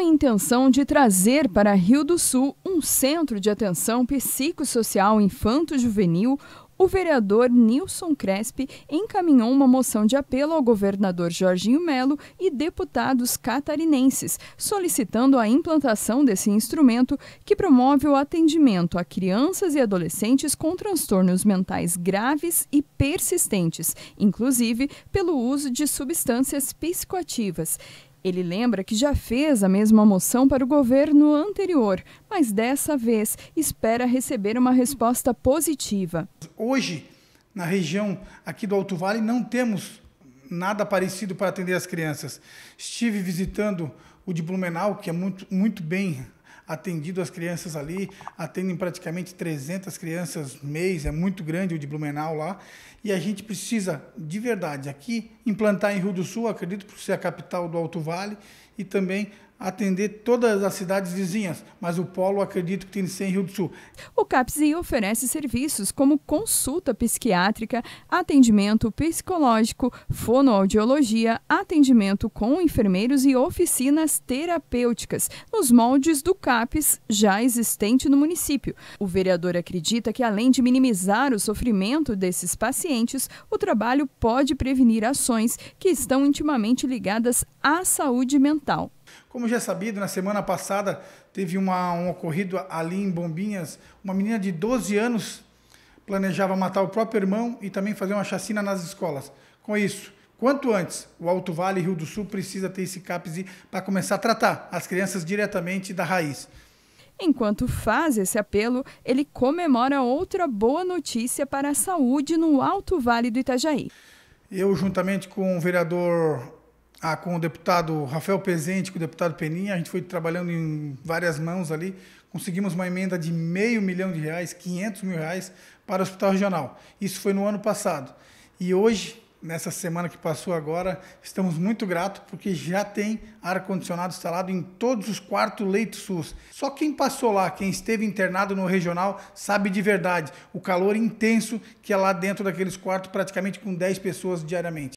a intenção de trazer para Rio do Sul um centro de atenção psicossocial infanto-juvenil, o vereador Nilson Crespi encaminhou uma moção de apelo ao governador Jorginho Melo e deputados catarinenses, solicitando a implantação desse instrumento que promove o atendimento a crianças e adolescentes com transtornos mentais graves e persistentes, inclusive pelo uso de substâncias psicoativas. Ele lembra que já fez a mesma moção para o governo anterior, mas dessa vez espera receber uma resposta positiva. Hoje, na região aqui do Alto Vale, não temos nada parecido para atender as crianças. Estive visitando o de Blumenau, que é muito, muito bem atendido as crianças ali, atendem praticamente 300 crianças mês, é muito grande o de Blumenau lá, e a gente precisa, de verdade, aqui implantar em Rio do Sul, acredito por ser a capital do Alto Vale, e também atender todas as cidades vizinhas, mas o polo acredito que tem de ser em Rio do Sul. O CAPSI oferece serviços como consulta psiquiátrica, atendimento psicológico, fonoaudiologia, atendimento com enfermeiros e oficinas terapêuticas, nos moldes do CAPS já existente no município. O vereador acredita que além de minimizar o sofrimento desses pacientes, o trabalho pode prevenir ações que estão intimamente ligadas à saúde mental. Como já é sabido, na semana passada teve uma, um ocorrido ali em Bombinhas. Uma menina de 12 anos planejava matar o próprio irmão e também fazer uma chacina nas escolas. Com isso, quanto antes, o Alto Vale Rio do Sul precisa ter esse CAPS para começar a tratar as crianças diretamente da raiz. Enquanto faz esse apelo, ele comemora outra boa notícia para a saúde no Alto Vale do Itajaí. Eu, juntamente com o vereador ah, com o deputado Rafael Pezente, com o deputado Peninha, a gente foi trabalhando em várias mãos ali, conseguimos uma emenda de meio milhão de reais, 500 mil reais, para o Hospital Regional. Isso foi no ano passado. E hoje, nessa semana que passou agora, estamos muito gratos porque já tem ar-condicionado instalado em todos os quartos leitos SUS. Só quem passou lá, quem esteve internado no regional, sabe de verdade o calor intenso que é lá dentro daqueles quartos, praticamente com 10 pessoas diariamente.